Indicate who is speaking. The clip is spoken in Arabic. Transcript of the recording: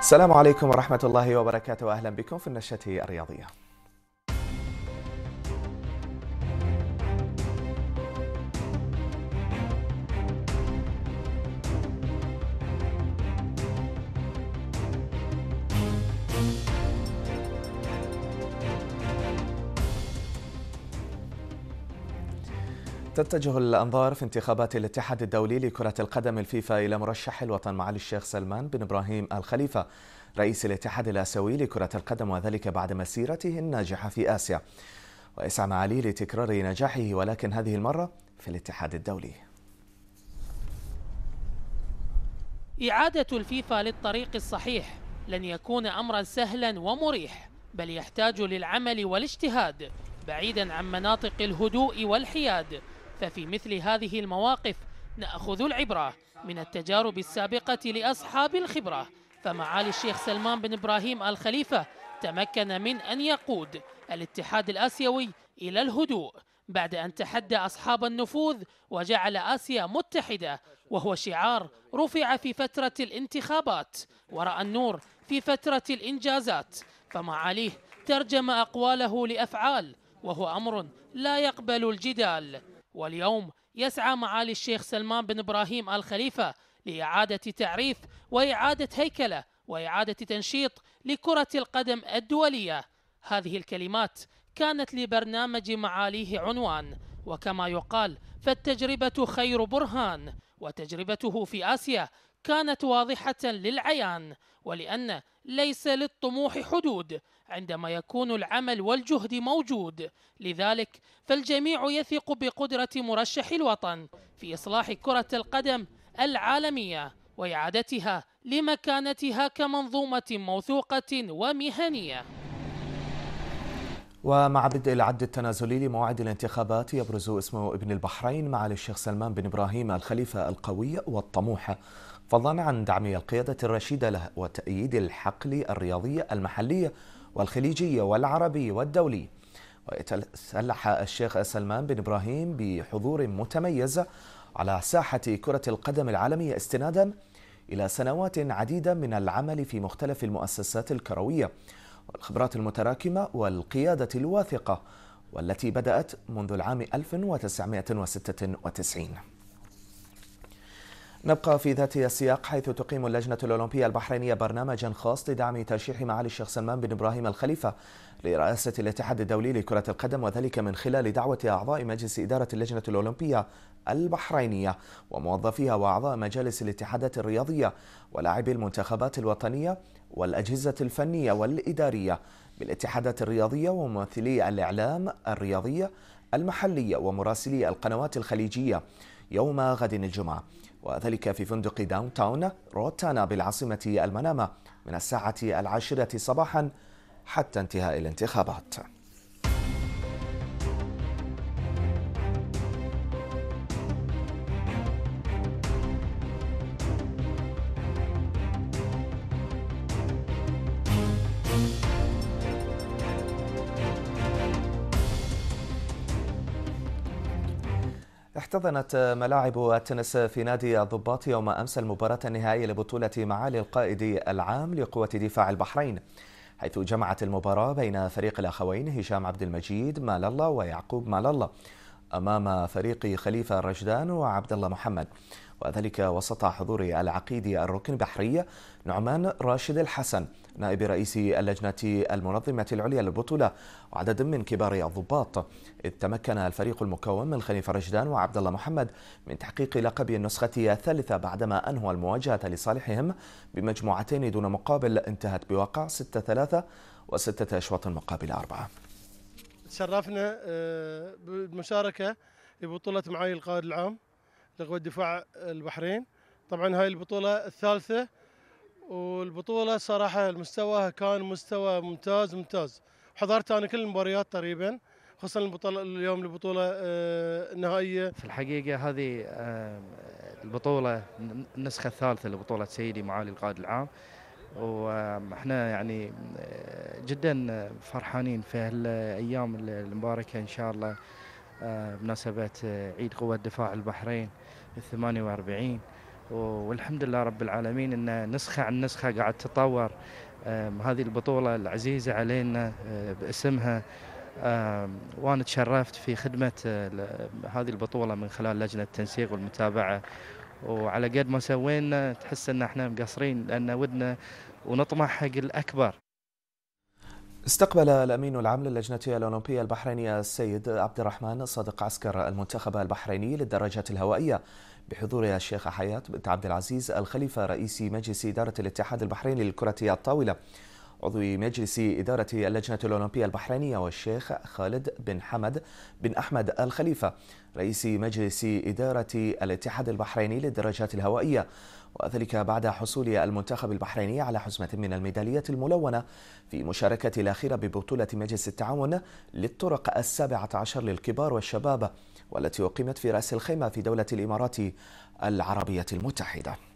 Speaker 1: السلام عليكم ورحمة الله وبركاته أهلا بكم في النشاة الرياضية تتجه الأنظار في انتخابات الاتحاد الدولي لكرة القدم الفيفا إلى مرشح الوطن معالي الشيخ سلمان بن إبراهيم الخليفة رئيس الاتحاد الآسيوي لكرة القدم وذلك بعد مسيرته الناجحة في آسيا ويسعى معالي لتكرار نجاحه ولكن هذه المرة في الاتحاد الدولي
Speaker 2: إعادة الفيفا للطريق الصحيح لن يكون أمرا سهلا ومريح بل يحتاج للعمل والاجتهاد بعيدا عن مناطق الهدوء والحياد ففي مثل هذه المواقف نأخذ العبرة من التجارب السابقة لأصحاب الخبرة فمعالي الشيخ سلمان بن إبراهيم آل خليفة تمكن من أن يقود الاتحاد الآسيوي إلى الهدوء بعد أن تحدى أصحاب النفوذ وجعل آسيا متحدة وهو شعار رفع في فترة الانتخابات ورأى النور في فترة الإنجازات فمعاليه ترجم أقواله لأفعال وهو أمر لا يقبل الجدال واليوم يسعى معالي الشيخ سلمان بن إبراهيم آل خليفة لإعادة تعريف وإعادة هيكلة وإعادة تنشيط لكرة القدم الدولية هذه الكلمات كانت لبرنامج معاليه عنوان وكما يقال فالتجربة خير برهان وتجربته في آسيا كانت واضحة للعيان ولأن ليس للطموح حدود عندما يكون العمل والجهد موجود لذلك فالجميع يثق بقدرة مرشح الوطن في إصلاح كرة القدم العالمية وإعادتها لمكانتها كمنظومة موثوقة ومهنية
Speaker 1: ومع بدء العد التنازلي لمواعيد الانتخابات يبرز اسم ابن البحرين معالي الشيخ سلمان بن ابراهيم الخليفه القوي والطموح فضلا عن دعم القياده الرشيده له وتأييد الحقل الرياضيه المحليه والخليجيه والعربي والدولي ويتسلح الشيخ سلمان بن ابراهيم بحضور متميز على ساحه كره القدم العالميه استنادا الى سنوات عديده من العمل في مختلف المؤسسات الكرويه والخبرات المتراكمة والقيادة الواثقة والتي بدأت منذ العام 1996 نبقى في ذات السياق حيث تقيم اللجنة الأولمبية البحرينية برنامجا خاص لدعم ترشيح معالي الشيخ سلمان بن إبراهيم الخليفة لرئاسة الاتحاد الدولي لكرة القدم وذلك من خلال دعوة أعضاء مجلس إدارة اللجنة الأولمبية البحرينية وموظفيها وأعضاء مجالس الاتحادات الرياضية ولاعبي المنتخبات الوطنية والأجهزة الفنية والإدارية بالاتحادات الرياضية وممثلي الإعلام الرياضية المحلية ومراسلي القنوات الخليجية يوم غد الجمعة وذلك في فندق داون تاون روتانا بالعاصمة المنامة من الساعة العاشرة صباحا حتى انتهاء الانتخابات احتضنت ملاعب التنس في نادي الضباط يوم أمس المباراة النهائية لبطولة معالي القائد العام لقوة دفاع البحرين حيث جمعت المباراة بين فريق الأخوين هشام عبد المجيد مال الله ويعقوب مال الله أمام فريق خليفة الرجدان وعبد الله محمد وذلك وسط حضور العقيد الركن بحري نعمان راشد الحسن نائب رئيس اللجنة المنظمة العليا للبطولة وعدد من كبار الضباط إذ تمكن الفريق المكون من خليفة رشدان وعبد الله محمد من تحقيق لقب النسخة الثالثة بعدما أنهوا المواجهة لصالحهم بمجموعتين دون مقابل انتهت بواقع 6-3 وستة أشواط مقابل أربعة
Speaker 2: تشرفنا آه، بالمشاركة في بطولة معالي القائد العام لقوة دفاع البحرين طبعا هاي البطولة الثالثة والبطولة صراحة مستواها كان مستوى ممتاز ممتاز حضرت أنا كل المباريات تقريبا خصوصا البطولة اليوم البطولة آه، النهائية في الحقيقة هذه آه، البطولة النسخة الثالثة لبطولة
Speaker 1: سيدي معالي القائد العام واحنا يعني آه، جدا فرحانين في هالايام المباركه ان شاء الله آه، بمناسبة آه، عيد قوة دفاع البحرين الثمانية واربعين والحمد لله رب العالمين أن نسخة عن نسخة قاعد تتطور هذه البطولة العزيزة علينا آه، باسمها وانا تشرفت في خدمة هذه البطولة من خلال لجنة التنسيق والمتابعة وعلى قد ما سوينا تحس ان احنا مقصرين لان ودنا ونطمح حق الاكبر استقبل الأمين العام للجنة الأولمبية البحرينية السيد عبد الرحمن صادق عسكر المنتخب البحريني للدراجات الهوائية بحضور الشيخ حياة بنت عبد العزيز الخليفة رئيس مجلس إدارة الاتحاد البحريني للكرة الطاولة عضو مجلس إدارة اللجنة الأولمبية البحرينية والشيخ خالد بن حمد بن أحمد الخليفة رئيس مجلس إدارة الاتحاد البحريني للدراجات الهوائية وذلك بعد حصول المنتخب البحريني على حزمة من الميداليات الملونة في مشاركة الأخيرة ببطولة مجلس التعاون للطرق السابعة عشر للكبار والشباب والتي أقيمت في رأس الخيمة في دولة الإمارات العربية المتحدة